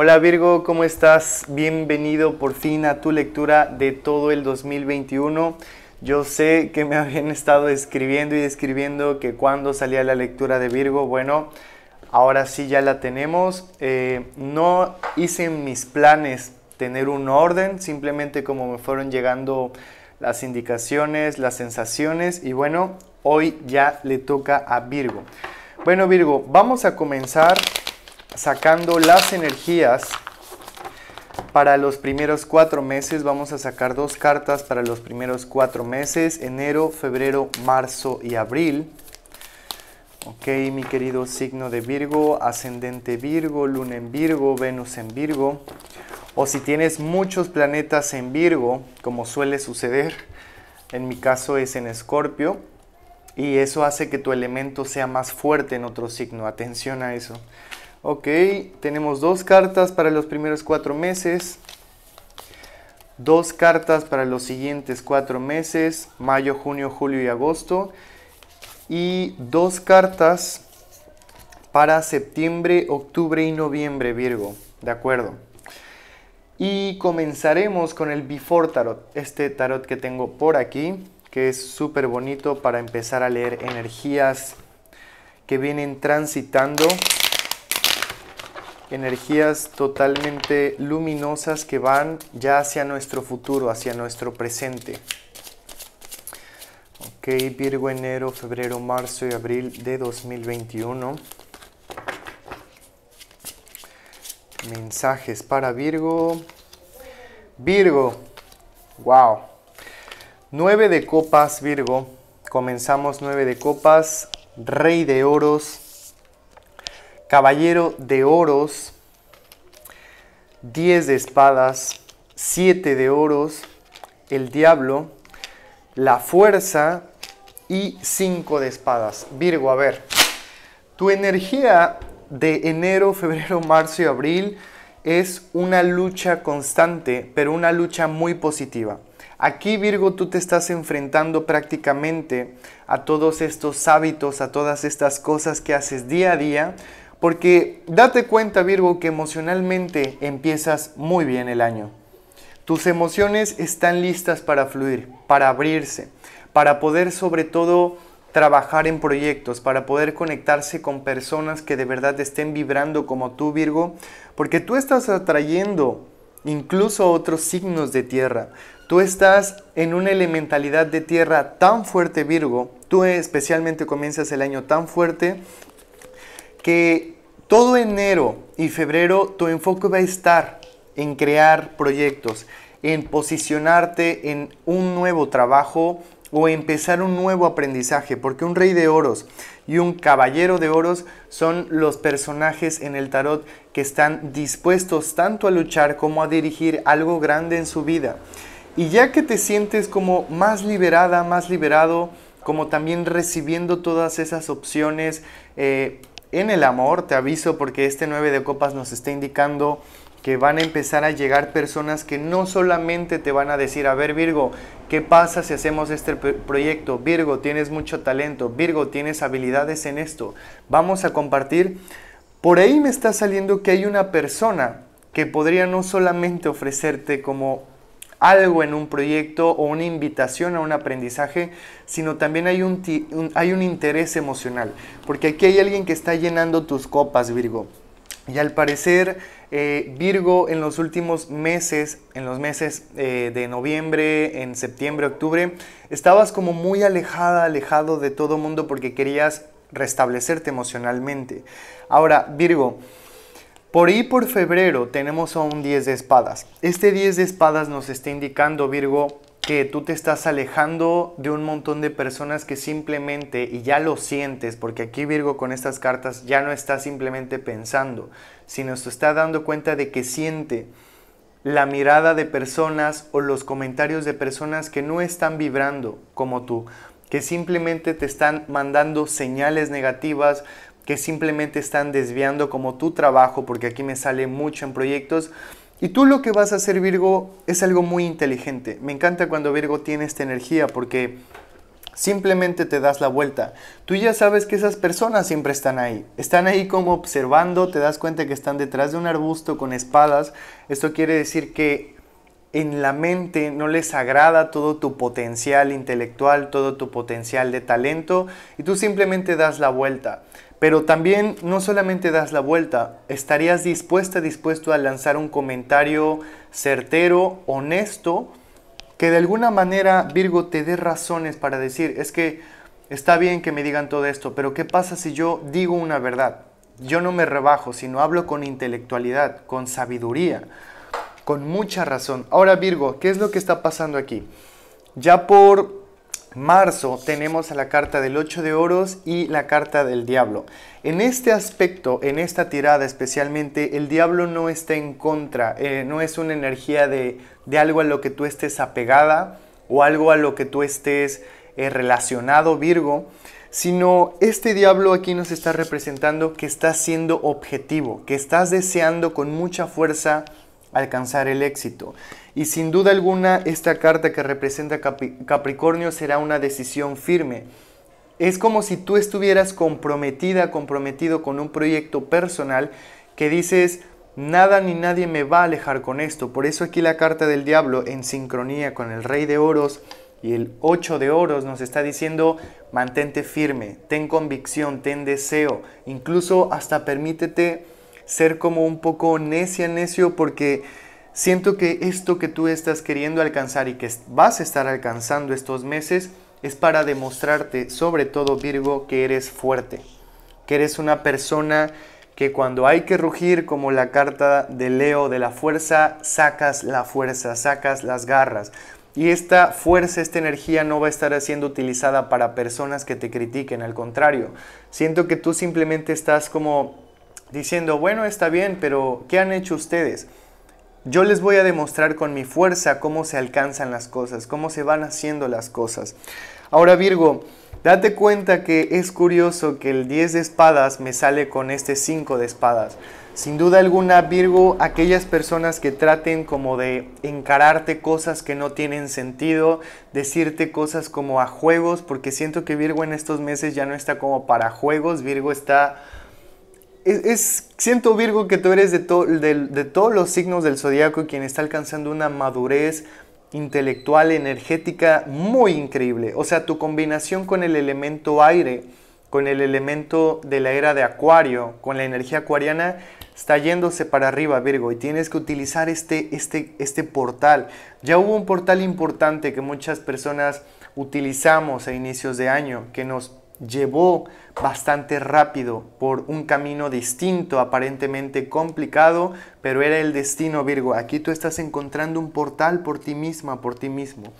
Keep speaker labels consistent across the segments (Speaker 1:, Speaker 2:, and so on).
Speaker 1: Hola Virgo, ¿cómo estás? Bienvenido por fin a tu lectura de todo el 2021. Yo sé que me habían estado escribiendo y describiendo que cuando salía la lectura de Virgo, bueno, ahora sí ya la tenemos. Eh, no hice mis planes tener un orden, simplemente como me fueron llegando las indicaciones, las sensaciones y bueno, hoy ya le toca a Virgo. Bueno Virgo, vamos a comenzar sacando las energías para los primeros cuatro meses. Vamos a sacar dos cartas para los primeros cuatro meses, enero, febrero, marzo y abril. Ok, mi querido signo de Virgo, ascendente Virgo, luna en Virgo, Venus en Virgo. O si tienes muchos planetas en Virgo, como suele suceder, en mi caso es en Escorpio, y eso hace que tu elemento sea más fuerte en otro signo. Atención a eso. Ok, tenemos dos cartas para los primeros cuatro meses. Dos cartas para los siguientes cuatro meses, mayo, junio, julio y agosto. Y dos cartas para septiembre, octubre y noviembre, Virgo. De acuerdo. Y comenzaremos con el Before Tarot, este tarot que tengo por aquí, que es súper bonito para empezar a leer energías que vienen transitando energías totalmente luminosas que van ya hacia nuestro futuro, hacia nuestro presente. Ok, Virgo, enero, febrero, marzo y abril de 2021. Mensajes para Virgo. Virgo, wow. Nueve de copas, Virgo. Comenzamos nueve de copas, rey de oros caballero de oros, 10 de espadas, 7 de oros, el diablo, la fuerza y 5 de espadas. Virgo, a ver, tu energía de enero, febrero, marzo y abril es una lucha constante, pero una lucha muy positiva. Aquí Virgo, tú te estás enfrentando prácticamente a todos estos hábitos, a todas estas cosas que haces día a día porque date cuenta, Virgo, que emocionalmente empiezas muy bien el año. Tus emociones están listas para fluir, para abrirse, para poder sobre todo trabajar en proyectos, para poder conectarse con personas que de verdad estén vibrando como tú, Virgo, porque tú estás atrayendo incluso otros signos de tierra. Tú estás en una elementalidad de tierra tan fuerte, Virgo, tú especialmente comienzas el año tan fuerte que todo enero y febrero tu enfoque va a estar en crear proyectos, en posicionarte en un nuevo trabajo o empezar un nuevo aprendizaje, porque un rey de oros y un caballero de oros son los personajes en el tarot que están dispuestos tanto a luchar como a dirigir algo grande en su vida. Y ya que te sientes como más liberada, más liberado, como también recibiendo todas esas opciones, eh, en el amor, te aviso porque este 9 de copas nos está indicando que van a empezar a llegar personas que no solamente te van a decir, a ver Virgo, ¿qué pasa si hacemos este proyecto? Virgo, tienes mucho talento, Virgo, tienes habilidades en esto, vamos a compartir. Por ahí me está saliendo que hay una persona que podría no solamente ofrecerte como algo en un proyecto o una invitación a un aprendizaje, sino también hay un, hay un interés emocional, porque aquí hay alguien que está llenando tus copas, Virgo. Y al parecer, eh, Virgo en los últimos meses, en los meses eh, de noviembre, en septiembre, octubre, estabas como muy alejada, alejado de todo mundo porque querías restablecerte emocionalmente. Ahora, Virgo, por ahí por febrero tenemos a un 10 de espadas. Este 10 de espadas nos está indicando, Virgo, que tú te estás alejando de un montón de personas que simplemente, y ya lo sientes, porque aquí Virgo con estas cartas ya no está simplemente pensando, sino se está dando cuenta de que siente la mirada de personas o los comentarios de personas que no están vibrando como tú, que simplemente te están mandando señales negativas, que simplemente están desviando como tu trabajo, porque aquí me sale mucho en proyectos. Y tú lo que vas a hacer, Virgo, es algo muy inteligente. Me encanta cuando Virgo tiene esta energía porque simplemente te das la vuelta. Tú ya sabes que esas personas siempre están ahí. Están ahí como observando, te das cuenta que están detrás de un arbusto con espadas. Esto quiere decir que en la mente no les agrada todo tu potencial intelectual, todo tu potencial de talento y tú simplemente das la vuelta. Pero también no solamente das la vuelta, estarías dispuesta, dispuesto a lanzar un comentario certero, honesto, que de alguna manera Virgo te dé razones para decir, es que está bien que me digan todo esto, pero ¿qué pasa si yo digo una verdad? Yo no me rebajo, sino hablo con intelectualidad, con sabiduría, con mucha razón. Ahora Virgo, ¿qué es lo que está pasando aquí? Ya por marzo tenemos a la carta del 8 de oros y la carta del diablo. En este aspecto, en esta tirada especialmente, el diablo no está en contra, eh, no es una energía de, de, algo a lo que tú estés apegada o algo a lo que tú estés eh, relacionado, Virgo, sino este diablo aquí nos está representando que estás siendo objetivo, que estás deseando con mucha fuerza alcanzar el éxito. Y sin duda alguna, esta carta que representa Capricornio será una decisión firme. Es como si tú estuvieras comprometida, comprometido con un proyecto personal que dices, nada ni nadie me va a alejar con esto. Por eso aquí la carta del diablo, en sincronía con el rey de oros y el ocho de oros, nos está diciendo, mantente firme, ten convicción, ten deseo, incluso hasta permítete ser como un poco necia, necio, porque siento que esto que tú estás queriendo alcanzar y que vas a estar alcanzando estos meses es para demostrarte, sobre todo Virgo, que eres fuerte, que eres una persona que cuando hay que rugir, como la carta de Leo de la fuerza, sacas la fuerza, sacas las garras. Y esta fuerza, esta energía no va a estar siendo utilizada para personas que te critiquen, al contrario. Siento que tú simplemente estás como diciendo, bueno, está bien, pero ¿qué han hecho ustedes? Yo les voy a demostrar con mi fuerza cómo se alcanzan las cosas, cómo se van haciendo las cosas. Ahora Virgo, date cuenta que es curioso que el 10 de espadas me sale con este 5 de espadas. Sin duda alguna, Virgo, aquellas personas que traten como de encararte cosas que no tienen sentido, decirte cosas como a juegos, porque siento que Virgo en estos meses ya no está como para juegos, Virgo está es, siento Virgo que tú eres de, de, todos los signos del zodiaco quien está alcanzando una madurez intelectual, energética muy increíble. O sea, tu combinación con el elemento aire, con el elemento de la era de Acuario, con la energía acuariana, está yéndose para arriba, Virgo, y tienes que utilizar este, este, este portal. Ya hubo un portal importante que muchas personas utilizamos a inicios de año, que nos llevó bastante rápido por un camino distinto, aparentemente complicado, pero era el destino Virgo. Aquí tú estás encontrando un portal por ti misma, por ti mismo.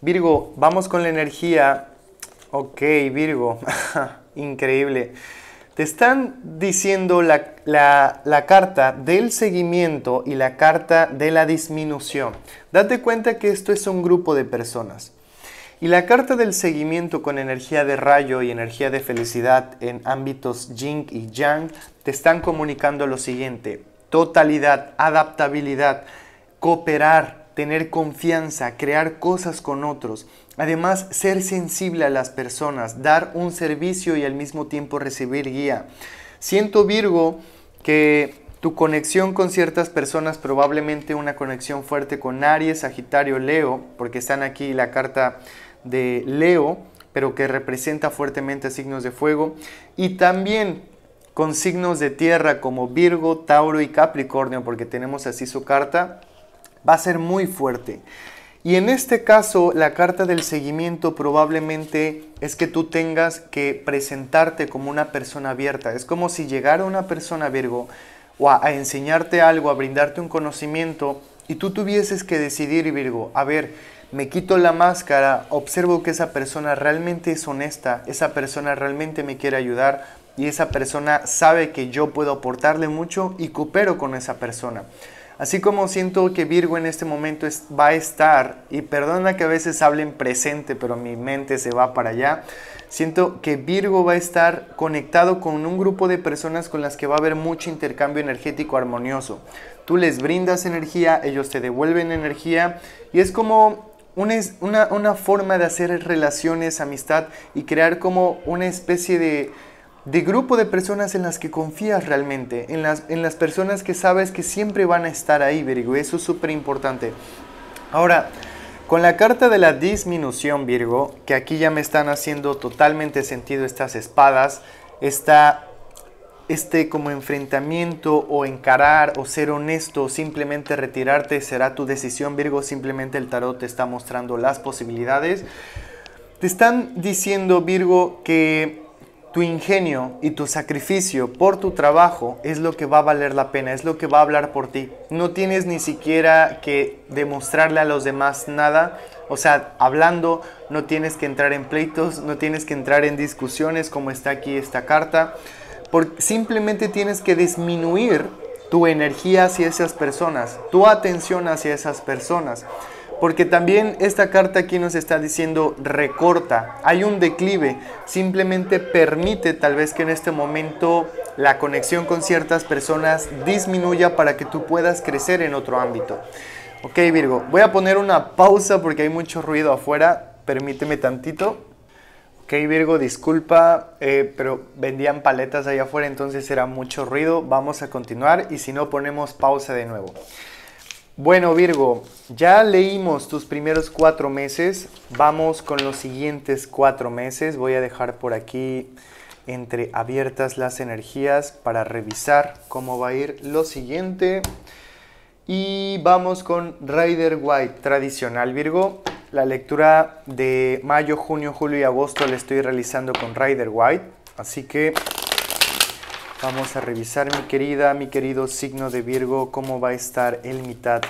Speaker 1: Virgo, vamos con la energía. Ok, Virgo, increíble. Te están diciendo la, carta del seguimiento y la carta de la disminución. Date cuenta que esto es un grupo de personas. Y la carta del seguimiento con energía de rayo y energía de felicidad en ámbitos jing y yang te están comunicando lo siguiente. Totalidad, adaptabilidad, cooperar, tener confianza, crear cosas con otros. Además, ser sensible a las personas, dar un servicio y al mismo tiempo recibir guía. Siento Virgo que tu conexión con ciertas personas, probablemente una conexión fuerte con Aries, Sagitario, Leo, porque están aquí la carta de Leo, pero que representa fuertemente signos de fuego. Y también con signos de tierra como Virgo, Tauro y Capricornio, porque tenemos así su carta, va a ser muy fuerte. Y en este caso, la carta del seguimiento probablemente es que tú tengas que presentarte como una persona abierta. Es como si llegara una persona Virgo o a, enseñarte algo, a brindarte un conocimiento, y tú tuvieses que decidir, Virgo, a ver, me quito la máscara, observo que esa persona realmente es honesta, esa persona realmente me quiere ayudar y esa persona sabe que yo puedo aportarle mucho y coopero con esa persona. Así como siento que Virgo en este momento va a estar, y perdona que a veces hablen presente, pero mi mente se va para allá, siento que Virgo va a estar conectado con un grupo de personas con las que va a haber mucho intercambio energético armonioso. Tú les brindas energía, ellos te devuelven energía, y es como una, forma de hacer relaciones, amistad y crear como una especie de, grupo de personas en las que confías realmente, en las, en las personas que sabes que siempre van a estar ahí, Virgo. Eso es súper importante. Ahora, con la carta de la disminución, Virgo, que aquí ya me están haciendo totalmente sentido estas espadas, está este como enfrentamiento o encarar o ser honesto o simplemente retirarte será tu decisión Virgo, simplemente el tarot te está mostrando las posibilidades. Te están diciendo Virgo que tu ingenio y tu sacrificio por tu trabajo es lo que va a valer la pena, es lo que va a hablar por ti. No tienes ni siquiera que demostrarle a los demás nada. O sea, hablando, no tienes que entrar en pleitos, no tienes que entrar en discusiones como está aquí esta carta simplemente tienes que disminuir tu energía hacia esas personas, tu atención hacia esas personas. Porque también esta carta aquí nos está diciendo recorta, hay un declive, simplemente permite tal vez que en este momento la conexión con ciertas personas disminuya para que tú puedas crecer en otro ámbito. Ok Virgo, voy a poner una pausa porque hay mucho ruido afuera, permíteme tantito. Ok Virgo, disculpa, eh, pero vendían paletas allá afuera, entonces era mucho ruido. Vamos a continuar y si no ponemos pausa de nuevo. Bueno Virgo, ya leímos tus primeros cuatro meses, vamos con los siguientes cuatro meses. Voy a dejar por aquí entre abiertas las energías para revisar cómo va a ir lo siguiente. Y vamos con Rider White, tradicional Virgo. La lectura de mayo, junio, julio y agosto la estoy realizando con Rider White. Así que vamos a revisar, mi querida, mi querido signo de Virgo, cómo va a estar el mitad,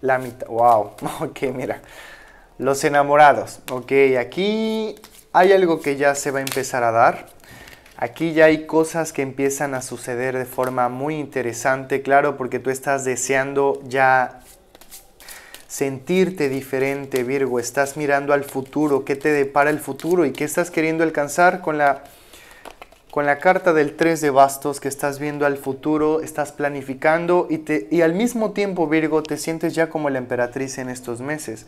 Speaker 1: la mitad. ¡Wow! Ok, mira. Los enamorados. Ok, aquí hay algo que ya se va a empezar a dar. Aquí ya hay cosas que empiezan a suceder de forma muy interesante, claro, porque tú estás deseando ya sentirte diferente, Virgo, estás mirando al futuro, qué te depara el futuro y qué estás queriendo alcanzar con la con la carta del 3 de bastos que estás viendo al futuro, estás planificando y, te, y al mismo tiempo, Virgo, te sientes ya como la emperatriz en estos meses.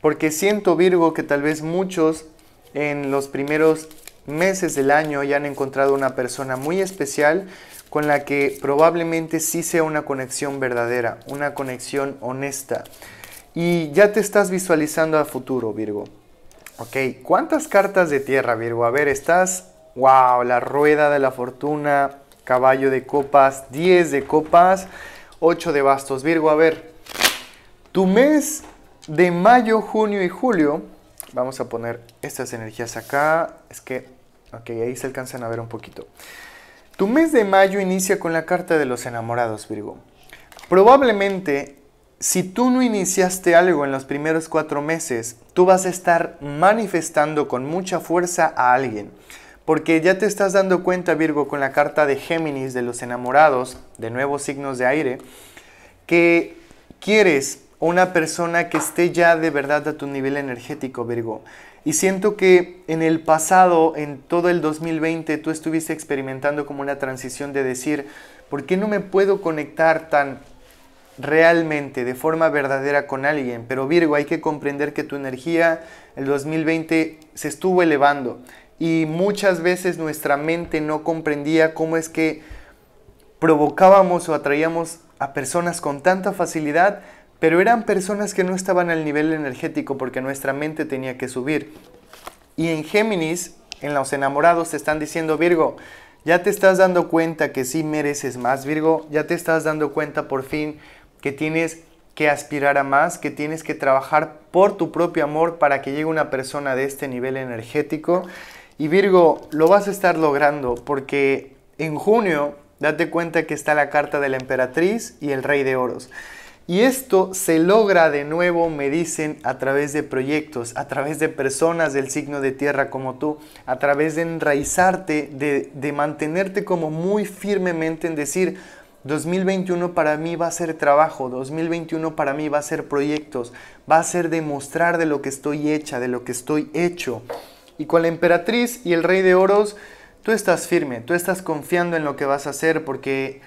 Speaker 1: Porque siento, Virgo, que tal vez muchos en los primeros meses del año han encontrado una persona muy especial con la que probablemente sí sea una conexión verdadera, una conexión honesta. Y ya te estás visualizando a futuro, Virgo. Ok, ¿cuántas cartas de tierra, Virgo? A ver, estás, wow, la rueda de la fortuna, caballo de copas, 10 de copas, 8 de bastos, Virgo. A ver, tu mes de mayo, junio y julio Vamos a poner estas energías acá. Es que, ok, ahí se alcanzan a ver un poquito. Tu mes de mayo inicia con la carta de los enamorados, Virgo. Probablemente, si tú no iniciaste algo en los primeros cuatro meses, tú vas a estar manifestando con mucha fuerza a alguien. Porque ya te estás dando cuenta, Virgo, con la carta de Géminis de los enamorados, de nuevos signos de aire, que quieres una persona que esté ya de verdad a tu nivel energético, Virgo. Y siento que en el pasado, en todo el 2020, tú estuviste experimentando como una transición de decir, ¿por qué no me puedo conectar tan realmente, de forma verdadera con alguien? Pero Virgo, hay que comprender que tu energía, el 2020, se estuvo elevando. Y muchas veces nuestra mente no comprendía cómo es que provocábamos o atraíamos a personas con tanta facilidad pero eran personas que no estaban al nivel energético porque nuestra mente tenía que subir. Y en Géminis, en los enamorados, te están diciendo, Virgo, ya te estás dando cuenta que sí mereces más, Virgo, ya te estás dando cuenta por fin que tienes que aspirar a más, que tienes que trabajar por tu propio amor para que llegue una persona de este nivel energético. Y Virgo, lo vas a estar logrando porque en junio, date cuenta que está la carta de la emperatriz y el rey de oros. Y esto se logra de nuevo, me dicen, a través de proyectos, a través de personas del signo de tierra como tú, a través de enraizarte, de, mantenerte como muy firmemente en decir, 2021 para mí va a ser trabajo, 2021 para mí va a ser proyectos, va a ser demostrar de lo que estoy hecha, de lo que estoy hecho. Y con la emperatriz y el rey de oros, tú estás firme, tú estás confiando en lo que vas a hacer porque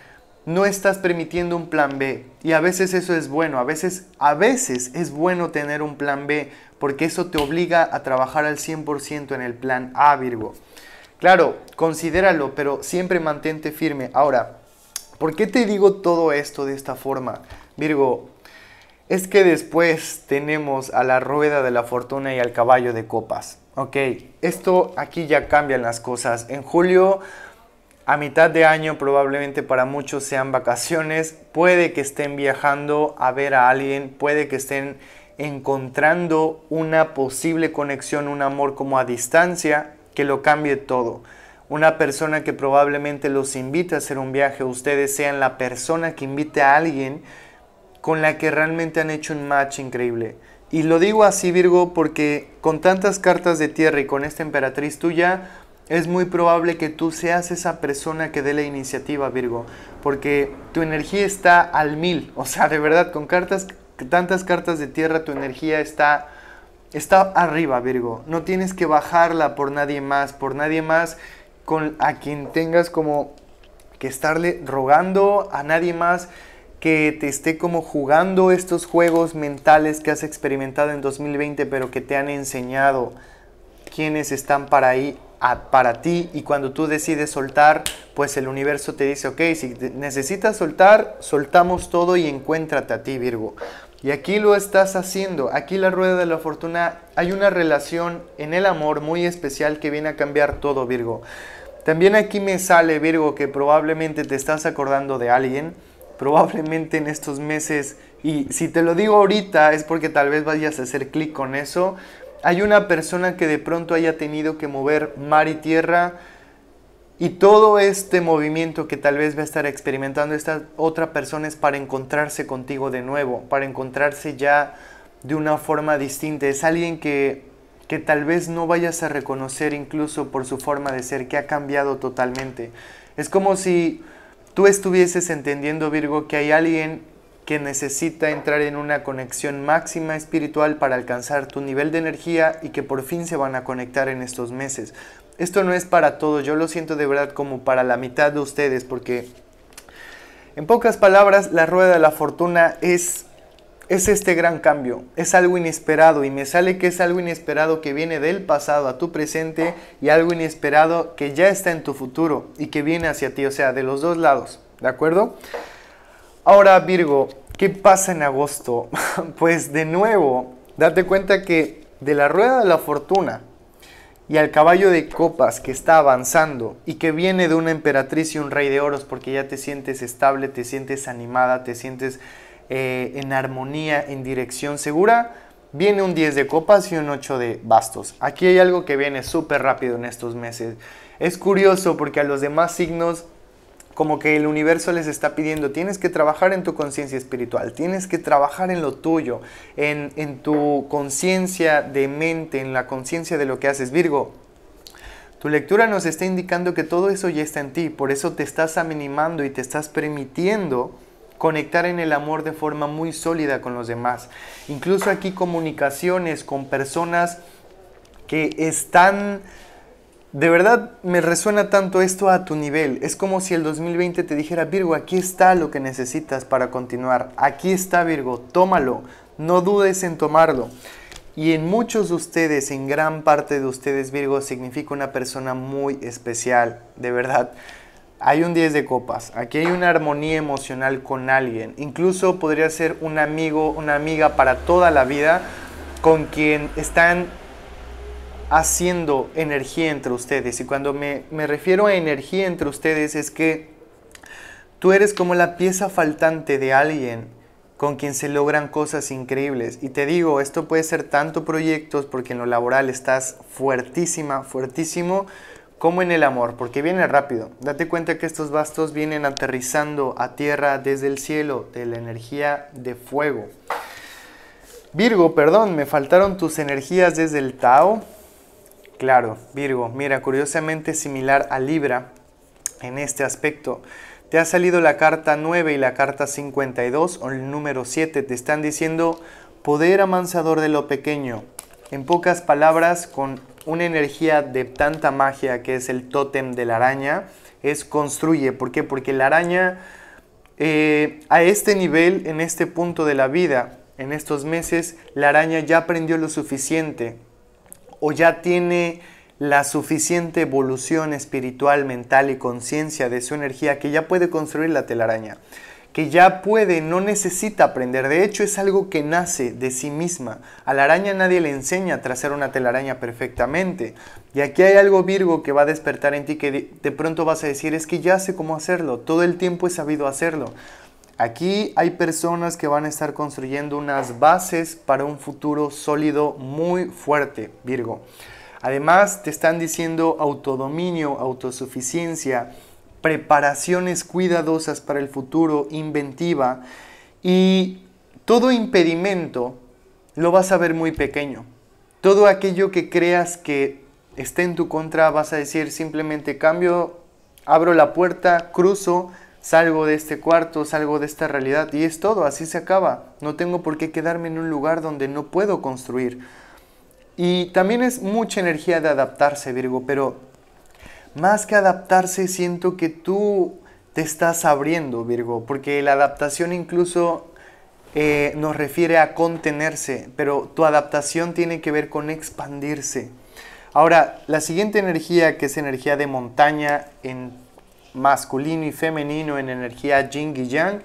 Speaker 1: no estás permitiendo un plan B. Y a veces eso es bueno, a veces, a veces es bueno tener un plan B, porque eso te obliga a trabajar al 100% en el plan A, Virgo. Claro, considéralo, pero siempre mantente firme. Ahora, ¿por qué te digo todo esto de esta forma, Virgo? Es que después tenemos a la rueda de la fortuna y al caballo de copas. Ok, esto aquí ya cambian las cosas. En julio a mitad de año probablemente para muchos sean vacaciones, puede que estén viajando a ver a alguien, puede que estén encontrando una posible conexión, un amor como a distancia, que lo cambie todo. Una persona que probablemente los invite a hacer un viaje, ustedes sean la persona que invite a alguien con la que realmente han hecho un match increíble. Y lo digo así Virgo porque con tantas cartas de tierra y con esta emperatriz tuya, es muy probable que tú seas esa persona que dé la iniciativa, Virgo, porque tu energía está al mil, o sea, de verdad, con cartas, tantas cartas de tierra, tu energía está, está arriba, Virgo. No tienes que bajarla por nadie más, por nadie más con a quien tengas como que estarle rogando a nadie más que te esté como jugando estos juegos mentales que has experimentado en 2020, pero que te han enseñado quiénes están para ahí para ti y cuando tú decides soltar, pues el universo te dice, ok, si necesitas soltar, soltamos todo y encuéntrate a ti, Virgo. Y aquí lo estás haciendo, aquí la rueda de la fortuna, hay una relación en el amor muy especial que viene a cambiar todo, Virgo. También aquí me sale, Virgo, que probablemente te estás acordando de alguien, probablemente en estos meses, y si te lo digo ahorita es porque tal vez vayas a hacer clic con eso, hay una persona que de pronto haya tenido que mover mar y tierra y todo este movimiento que tal vez va a estar experimentando esta otra persona es para encontrarse contigo de nuevo, para encontrarse ya de una forma distinta. Es alguien que, tal vez no vayas a reconocer incluso por su forma de ser, que ha cambiado totalmente. Es como si tú estuvieses entendiendo, Virgo, que hay alguien que necesita entrar en una conexión máxima espiritual para alcanzar tu nivel de energía y que por fin se van a conectar en estos meses. Esto no es para todos, yo lo siento de verdad como para la mitad de ustedes porque en pocas palabras la rueda de la fortuna es es este gran cambio, es algo inesperado y me sale que es algo inesperado que viene del pasado a tu presente y algo inesperado que ya está en tu futuro y que viene hacia ti, o sea, de los dos lados, ¿de acuerdo? Ahora Virgo, ¿qué pasa en agosto? Pues de nuevo, date cuenta que de la rueda de la fortuna y al caballo de copas que está avanzando y que viene de una emperatriz y un rey de oros porque ya te sientes estable, te sientes animada, te sientes eh, en armonía, en dirección segura, viene un 10 de copas y un 8 de bastos. Aquí hay algo que viene súper rápido en estos meses. Es curioso porque a los demás signos como que el universo les está pidiendo, tienes que trabajar en tu conciencia espiritual, tienes que trabajar en lo tuyo, en, tu conciencia de mente, en la conciencia de lo que haces. Virgo, tu lectura nos está indicando que todo eso ya está en ti, por eso te estás animando y te estás permitiendo conectar en el amor de forma muy sólida con los demás. Incluso aquí comunicaciones con personas que están de verdad me resuena tanto esto a tu nivel. Es como si el 2020 te dijera, Virgo, aquí está lo que necesitas para continuar. Aquí está Virgo, tómalo. No dudes en tomarlo. Y en muchos de ustedes, en gran parte de ustedes, Virgo, significa una persona muy especial. De verdad, hay un 10 de copas. Aquí hay una armonía emocional con alguien. Incluso podría ser un amigo, una amiga para toda la vida con quien están haciendo energía entre ustedes. Y cuando me, refiero a energía entre ustedes es que tú eres como la pieza faltante de alguien con quien se logran cosas increíbles. Y te digo, esto puede ser tanto proyectos, porque en lo laboral estás fuertísima, fuertísimo, como en el amor, porque viene rápido. Date cuenta que estos bastos vienen aterrizando a tierra desde el cielo, de la energía de fuego. Virgo, perdón, me faltaron tus energías desde el Tao. Claro, Virgo, mira, curiosamente similar a Libra en este aspecto. Te ha salido la carta 9 y la carta 52, o el número 7, te están diciendo poder amansador de lo pequeño. En pocas palabras, con una energía de tanta magia que es el tótem de la araña, es construye. ¿Por qué? Porque la araña eh, a este nivel, en este punto de la vida, en estos meses, la araña ya aprendió lo suficiente o ya tiene la suficiente evolución espiritual, mental y conciencia de su energía que ya puede construir la telaraña, que ya puede, no necesita aprender, de hecho es algo que nace de sí misma. A la araña nadie le enseña a trazar una telaraña perfectamente. Y aquí hay algo Virgo que va a despertar en ti que de pronto vas a decir, es que ya sé cómo hacerlo, todo el tiempo he sabido hacerlo. Aquí hay personas que van a estar construyendo unas bases para un futuro sólido muy fuerte, Virgo. Además, te están diciendo autodominio, autosuficiencia, preparaciones cuidadosas para el futuro, inventiva y todo impedimento lo vas a ver muy pequeño. Todo aquello que creas que esté en tu contra vas a decir simplemente cambio, abro la puerta, cruzo, salgo de este cuarto, salgo de esta realidad y es todo, así se acaba. No tengo por qué quedarme en un lugar donde no puedo construir. Y también es mucha energía de adaptarse, Virgo, pero más que adaptarse siento que tú te estás abriendo, Virgo, porque la adaptación incluso eh, nos refiere a contenerse, pero tu adaptación tiene que ver con expandirse. Ahora, la siguiente energía, que es energía de montaña en masculino y femenino en energía jing y yang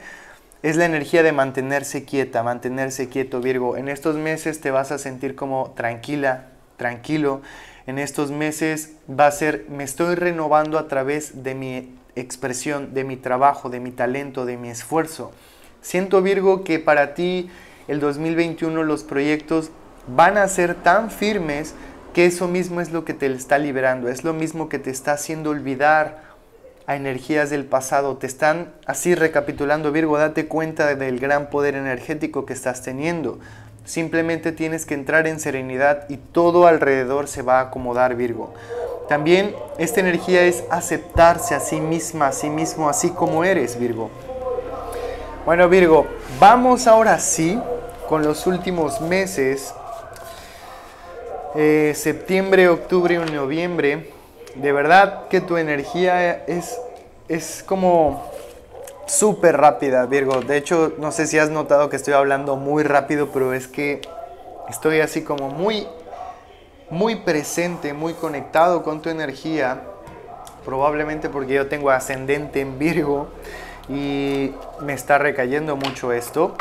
Speaker 1: es la energía de mantenerse quieta, mantenerse quieto Virgo. En estos meses te vas a sentir como tranquila, tranquilo. En estos meses va a ser, me estoy renovando a través de mi expresión, de mi trabajo, de mi talento, de mi esfuerzo. Siento Virgo que para ti el 2021 los proyectos van a ser tan firmes que eso mismo es lo que te está liberando, es lo mismo que te está haciendo olvidar energías del pasado. Te están así recapitulando, Virgo, date cuenta del gran poder energético que estás teniendo. Simplemente tienes que entrar en serenidad y todo alrededor se va a acomodar, Virgo. También esta energía es aceptarse a sí misma, a sí mismo, así como eres, Virgo. Bueno, Virgo, vamos ahora sí con los últimos meses. Eh, septiembre, octubre y noviembre de verdad que tu energía es, es como súper rápida, Virgo. De hecho, no sé si has notado que estoy hablando muy rápido, pero es que estoy así como muy, muy presente, muy conectado con tu energía. Probablemente porque yo tengo ascendente en Virgo y me está recayendo mucho esto.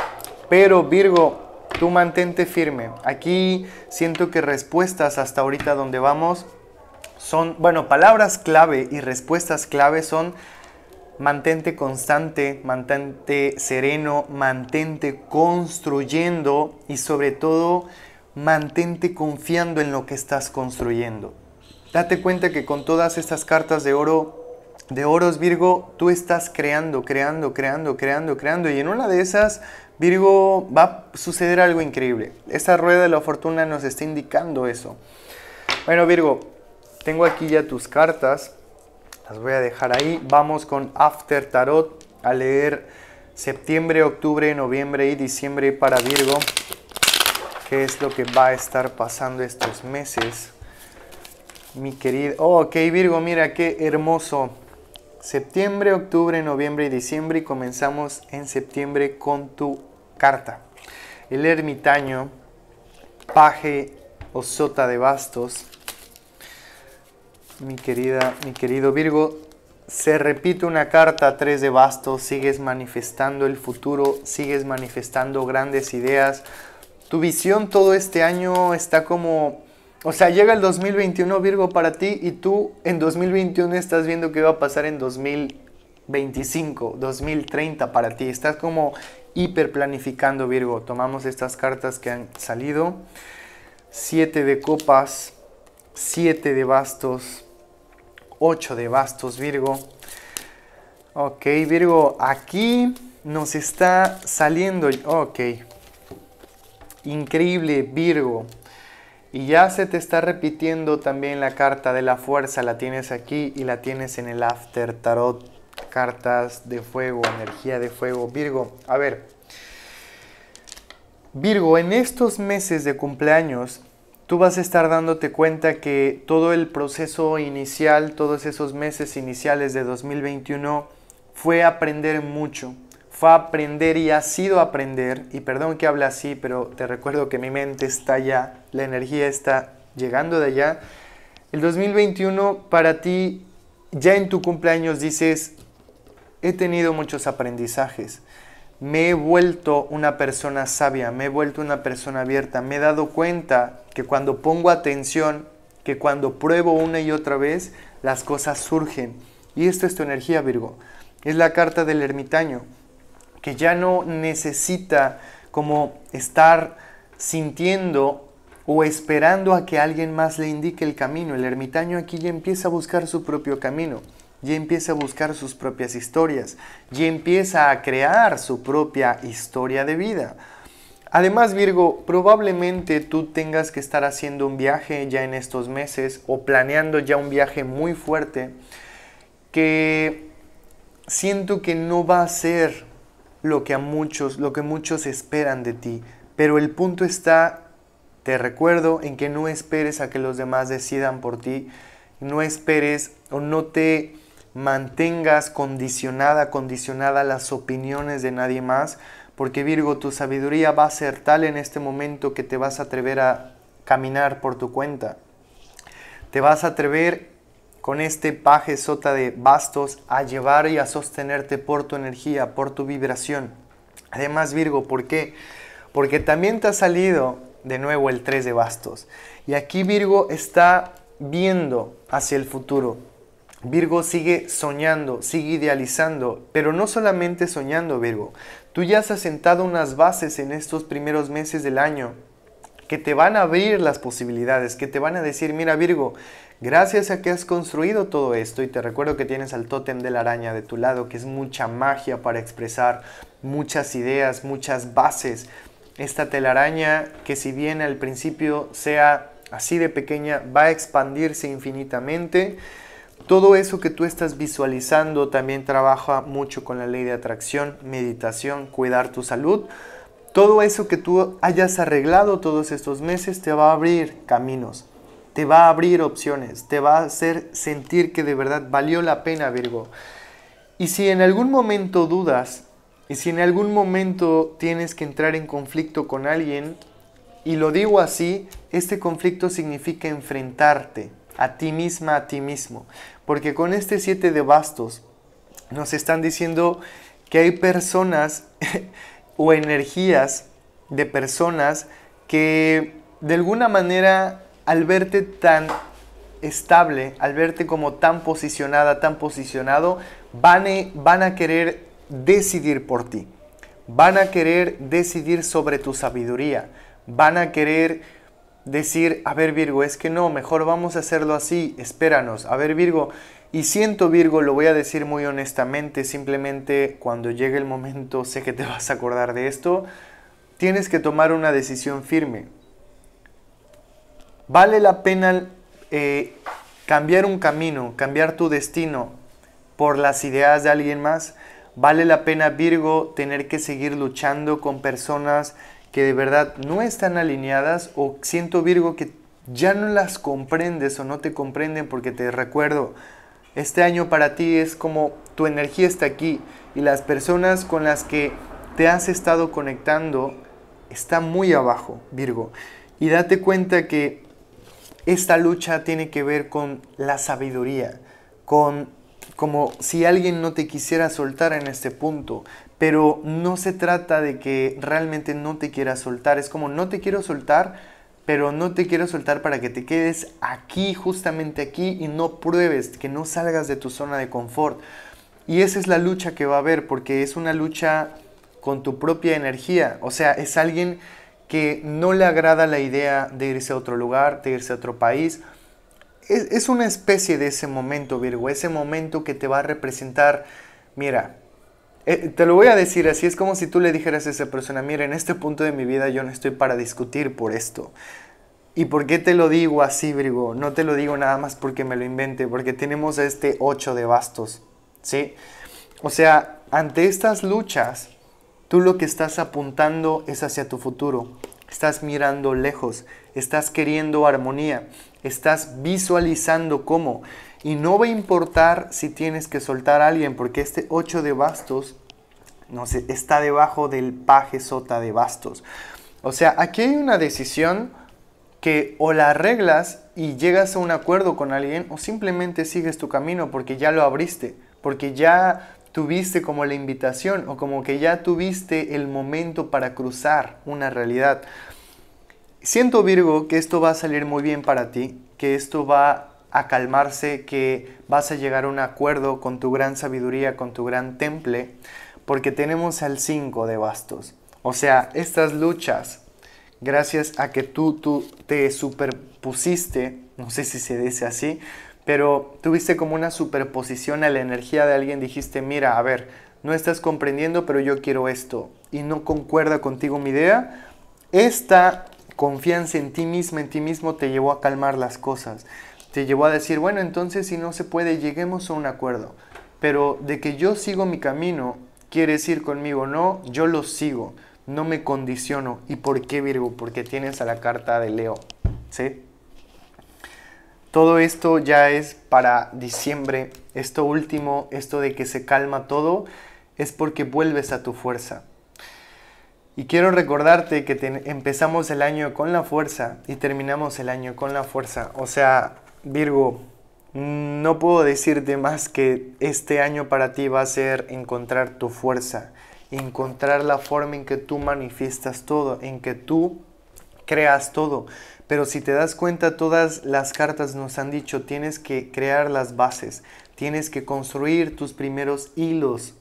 Speaker 1: Pero Virgo, tú mantente firme. Aquí siento que respuestas hasta ahorita donde vamos son, bueno, palabras clave y respuestas clave son mantente constante, mantente sereno, mantente construyendo y sobre todo mantente confiando en lo que estás construyendo. Date cuenta que con todas estas cartas de oro, de oros Virgo, tú estás creando, creando, creando, creando, creando y en una de esas Virgo va a suceder algo increíble. Esta rueda de la fortuna nos está indicando eso. Bueno Virgo, tengo aquí ya tus cartas, las voy a dejar ahí. Vamos con After Tarot a leer septiembre, octubre, noviembre y diciembre para Virgo. ¿Qué es lo que va a estar pasando estos meses? Mi querido... Oh, ok Virgo, mira qué hermoso. Septiembre, octubre, noviembre y diciembre y comenzamos en septiembre con tu carta. El ermitaño, paje o sota de bastos mi querida, mi querido Virgo, se repite una carta 3 de bastos, sigues manifestando el futuro, sigues manifestando grandes ideas. Tu visión todo este año está como o sea, llega el 2021 Virgo para ti y tú en 2021 estás viendo qué va a pasar en 2025, 2030 para ti. Estás como hiper planificando Virgo. Tomamos estas cartas que han salido. 7 de copas, 7 de bastos, 8 de bastos, Virgo. Ok, Virgo, aquí nos está saliendo... Ok. Increíble, Virgo. Y ya se te está repitiendo también la carta de la fuerza. La tienes aquí y la tienes en el After Tarot. Cartas de fuego, energía de fuego. Virgo, a ver. Virgo, en estos meses de cumpleaños tú vas a estar dándote cuenta que todo el proceso inicial, todos esos meses iniciales de 2021, fue aprender mucho, fue aprender y ha sido aprender, y perdón que habla así, pero te recuerdo que mi mente está allá, la energía está llegando de allá. El 2021 para ti, ya en tu cumpleaños dices, he tenido muchos aprendizajes, me he vuelto una persona sabia, me he vuelto una persona abierta, me he dado cuenta que cuando pongo atención, que cuando pruebo una y otra vez, las cosas surgen. Y esto es tu energía, Virgo. Es la carta del ermitaño, que ya no necesita como estar sintiendo o esperando a que alguien más le indique el camino. El ermitaño aquí ya empieza a buscar su propio camino y empieza a buscar sus propias historias, y empieza a crear su propia historia de vida. Además, Virgo, probablemente tú tengas que estar haciendo un viaje ya en estos meses o planeando ya un viaje muy fuerte que siento que no va a ser lo que a muchos, lo que muchos esperan de ti, pero el punto está, te recuerdo, en que no esperes a que los demás decidan por ti, no esperes o no te mantengas condicionada, condicionada las opiniones de nadie más, porque Virgo, tu sabiduría va a ser tal en este momento que te vas a atrever a caminar por tu cuenta. Te vas a atrever con este paje sota de bastos a llevar y a sostenerte por tu energía, por tu vibración. Además, Virgo, ¿por qué? Porque también te ha salido de nuevo el 3 de bastos. Y aquí Virgo está viendo hacia el futuro. Virgo sigue soñando, sigue idealizando, pero no solamente soñando, Virgo. Tú ya has asentado unas bases en estos primeros meses del año que te van a abrir las posibilidades, que te van a decir, mira Virgo, gracias a que has construido todo esto, y te recuerdo que tienes al tótem de la araña de tu lado, que es mucha magia para expresar muchas ideas, muchas bases. Esta telaraña que si bien al principio sea así de pequeña, va a expandirse infinitamente. Todo eso que tú estás visualizando también trabaja mucho con la ley de atracción, meditación, cuidar tu salud. Todo eso que tú hayas arreglado todos estos meses te va a abrir caminos, te va a abrir opciones, te va a hacer sentir que de verdad valió la pena, Virgo. Y si en algún momento dudas, y si en algún momento tienes que entrar en conflicto con alguien, y lo digo así, este conflicto significa enfrentarte, a ti misma, a ti mismo. Porque con este siete de bastos nos están diciendo que hay personas o energías de personas que de alguna manera al verte tan estable, al verte como tan posicionada, tan posicionado, van a, e, van a querer decidir por ti, van a querer decidir sobre tu sabiduría, van a querer decir, a ver Virgo, es que no, mejor vamos a hacerlo así, espéranos, a ver Virgo, y siento Virgo, lo voy a decir muy honestamente, simplemente cuando llegue el momento sé que te vas a acordar de esto, tienes que tomar una decisión firme. Vale la pena eh, cambiar un camino, cambiar tu destino por las ideas de alguien más. Vale la pena Virgo tener que seguir luchando con personas que de verdad no están alineadas o siento Virgo que ya no las comprendes o no te comprenden porque te recuerdo, este año para ti es como tu energía está aquí y las personas con las que te has estado conectando están muy abajo, Virgo. Y date cuenta que esta lucha tiene que ver con la sabiduría, con como si alguien no te quisiera soltar en este punto, pero no se trata de que realmente no te quiera soltar, es como no te quiero soltar, pero no te quiero soltar para que te quedes aquí, justamente aquí, y no pruebes, que no salgas de tu zona de confort. Y esa es la lucha que va a haber, porque es una lucha con tu propia energía, o sea, es alguien que no le agrada la idea de irse a otro lugar, de irse a otro país, es, una especie de ese momento, Virgo, ese momento que te va a representar, mira, eh, te lo voy a decir así, es como si tú le dijeras a esa persona, mira, en este punto de mi vida yo no estoy para discutir por esto. ¿Y por qué te lo digo así, Virgo? No te lo digo nada más porque me lo invente, porque tenemos este ocho de bastos, ¿sí? O sea, ante estas luchas, tú lo que estás apuntando es hacia tu futuro, estás mirando lejos, estás queriendo armonía, Estás visualizando cómo. Y no va a importar si tienes que soltar a alguien, porque este 8 de bastos no sé, está debajo del paje sota de bastos. O sea, aquí hay una decisión que o la arreglas y llegas a un acuerdo con alguien o simplemente sigues tu camino porque ya lo abriste, porque ya tuviste como la invitación o como que ya tuviste el momento para cruzar una realidad. Siento Virgo que esto va a salir muy bien para ti, que esto va a calmarse, que vas a llegar a un acuerdo con tu gran sabiduría, con tu gran temple, porque tenemos al 5 de bastos. O sea, estas luchas, gracias a que tú, tú te superpusiste, no sé si se dice así, pero tuviste como una superposición a la energía de alguien, dijiste, mira, a ver, no estás comprendiendo, pero yo quiero esto, y no concuerda contigo mi idea, esta confianza en ti misma, en ti mismo, te llevó a calmar las cosas. Te llevó a decir, bueno, entonces si no se puede, lleguemos a un acuerdo. Pero de que yo sigo mi camino, quieres ir conmigo, no, yo lo sigo, no me condiciono. ¿Y por qué Virgo? Porque tienes a la carta de Leo, Todo esto ya es para diciembre, esto último, esto de que se calma todo, es porque vuelves a tu fuerza y quiero recordarte que empezamos el año con la fuerza y terminamos el año con la fuerza. O sea, Virgo, no puedo decirte más que este año para ti va a ser encontrar tu fuerza, encontrar la forma en que tú manifiestas todo, en que tú creas todo. Pero si te das cuenta, todas las cartas nos han dicho, tienes que crear las bases, tienes que construir tus primeros hilos,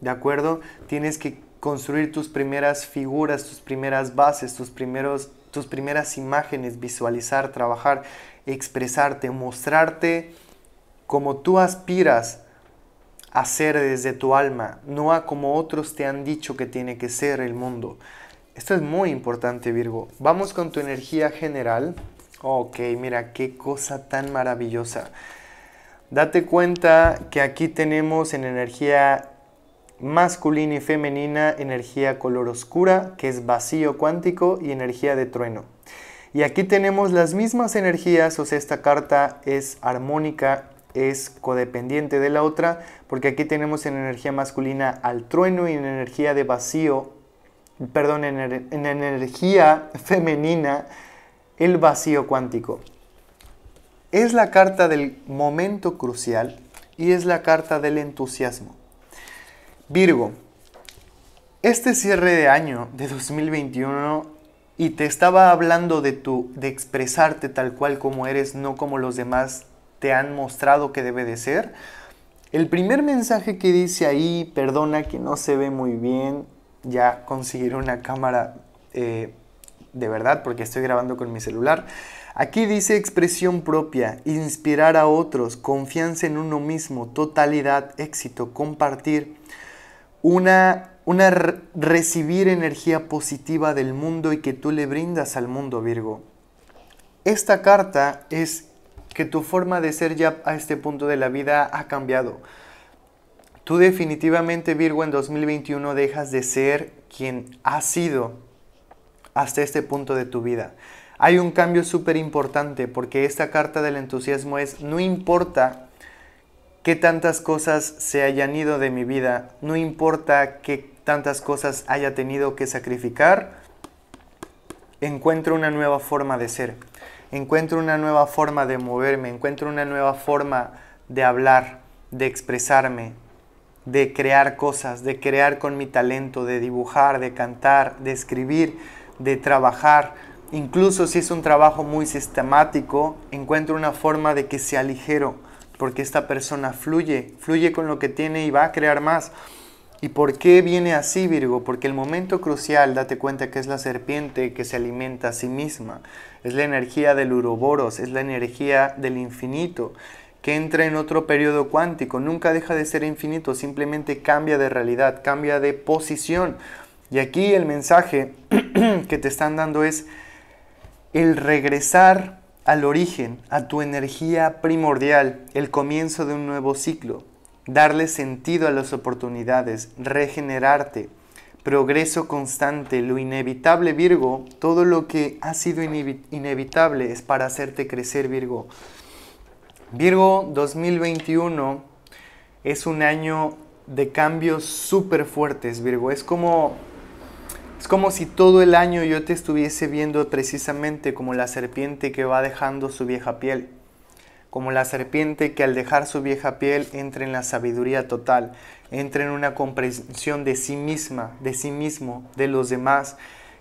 Speaker 1: ¿de acuerdo? Tienes que construir tus primeras figuras, tus primeras bases, tus, primeros, tus primeras imágenes, visualizar, trabajar, expresarte, mostrarte como tú aspiras a ser desde tu alma, no a como otros te han dicho que tiene que ser el mundo. Esto es muy importante, Virgo. Vamos con tu energía general. Ok, mira, qué cosa tan maravillosa. Date cuenta que aquí tenemos en energía masculina y femenina, energía color oscura, que es vacío cuántico, y energía de trueno. Y aquí tenemos las mismas energías, o sea, esta carta es armónica, es codependiente de la otra, porque aquí tenemos en energía masculina al trueno y en energía de vacío, perdón, en, er, energía femenina, el vacío cuántico. Es la carta del momento crucial y es la carta del entusiasmo. Virgo, este cierre de año de 2021 y te estaba hablando de tu de expresarte tal cual como eres, no como los demás te han mostrado que debe de ser. El primer mensaje que dice ahí, perdona que no se ve muy bien, ya conseguir una cámara eh, de verdad porque estoy grabando con mi celular. Aquí dice expresión propia, inspirar a otros, confianza en uno mismo, totalidad, éxito, compartir una, una recibir energía positiva del mundo y que tú le brindas al mundo, Virgo. Esta carta es que tu forma de ser ya a este punto de la vida ha cambiado. Tú definitivamente, Virgo, en 2021 dejas de ser quien has sido hasta este punto de tu vida. Hay un cambio súper importante porque esta carta del entusiasmo es, no importa qué tantas cosas se hayan ido de mi vida, no importa que tantas cosas haya tenido que sacrificar, encuentro una nueva forma de ser, encuentro una nueva forma de moverme, encuentro una nueva forma de hablar, de expresarme, de crear cosas, de crear con mi talento, de dibujar, de cantar, de escribir, de trabajar. Incluso si es un trabajo muy sistemático, encuentro una forma de que sea ligero, porque esta persona fluye, fluye con lo que tiene y va a crear más. ¿Y por qué viene así, Virgo? Porque el momento crucial, date cuenta que es la serpiente que se alimenta a sí misma. Es la energía del uroboros, es la energía del infinito, que entra en otro periodo cuántico. Nunca deja de ser infinito, simplemente cambia de realidad, cambia de posición. Y aquí el mensaje que te están dando es el regresar al origen, a tu energía primordial, el comienzo de un nuevo ciclo, darle sentido a las oportunidades, regenerarte, progreso constante, lo inevitable Virgo, todo lo que ha sido inevitable es para hacerte crecer Virgo. Virgo 2021 es un año de cambios súper fuertes Virgo, es como es como si todo el año yo te estuviese viendo precisamente como la serpiente que va dejando su vieja piel, como la serpiente que al dejar su vieja piel entra en la sabiduría total, entra en una comprensión de sí misma, de sí mismo, de los demás,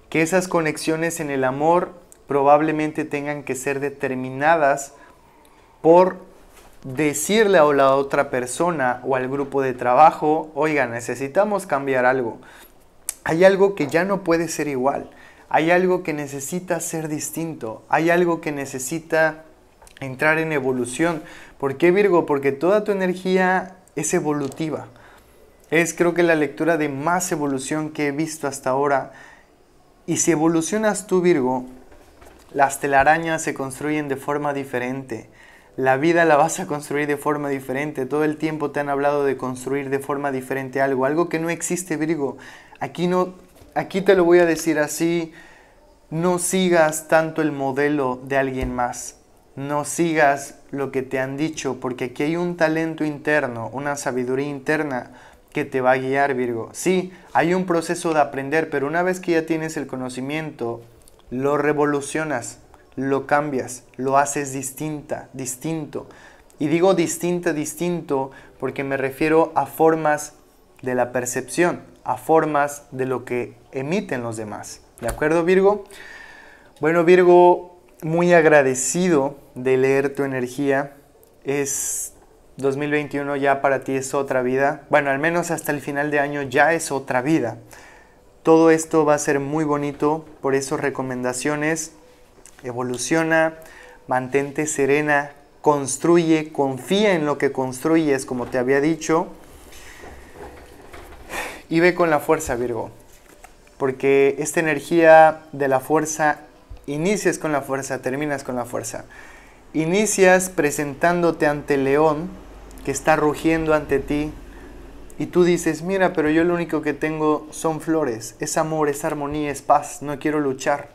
Speaker 1: que esas conexiones en el amor probablemente tengan que ser determinadas por decirle a la otra persona o al grupo de trabajo, oiga, necesitamos cambiar algo, hay algo que ya no puede ser igual, hay algo que necesita ser distinto, hay algo que necesita entrar en evolución. ¿Por qué Virgo? Porque toda tu energía es evolutiva. Es creo que la lectura de más evolución que he visto hasta ahora. Y si evolucionas tú Virgo, las telarañas se construyen de forma diferente. La vida la vas a construir de forma diferente. Todo el tiempo te han hablado de construir de forma diferente algo, algo que no existe Virgo. Aquí no, aquí te lo voy a decir así, no sigas tanto el modelo de alguien más. No sigas lo que te han dicho, porque aquí hay un talento interno, una sabiduría interna que te va a guiar, Virgo. Sí, hay un proceso de aprender, pero una vez que ya tienes el conocimiento, lo revolucionas, lo cambias, lo haces distinta, distinto. Y digo distinta, distinto, porque me refiero a formas de la percepción a formas de lo que emiten los demás. ¿De acuerdo, Virgo? Bueno, Virgo, muy agradecido de leer tu energía. Es 2021 ya para ti es otra vida. Bueno, al menos hasta el final de año ya es otra vida. Todo esto va a ser muy bonito, por eso recomendaciones, evoluciona, mantente serena, construye, confía en lo que construyes, como te había dicho. Y ve con la fuerza, Virgo, porque esta energía de la fuerza, inicias con la fuerza, terminas con la fuerza. Inicias presentándote ante el león que está rugiendo ante ti y tú dices, mira, pero yo lo único que tengo son flores, es amor, es armonía, es paz, no quiero luchar,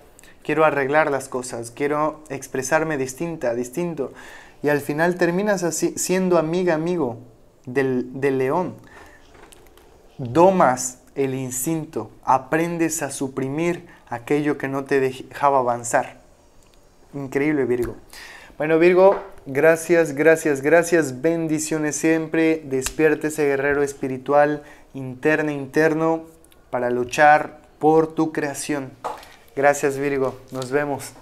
Speaker 1: quiero arreglar las cosas, quiero expresarme distinta, distinto. Y al final terminas así, siendo amiga, amigo del, del león domas el instinto, aprendes a suprimir aquello que no te dejaba avanzar. Increíble Virgo. Bueno Virgo, gracias, gracias, gracias. Bendiciones siempre. Despierte ese guerrero espiritual interno, interno, para luchar por tu creación. Gracias Virgo. Nos vemos.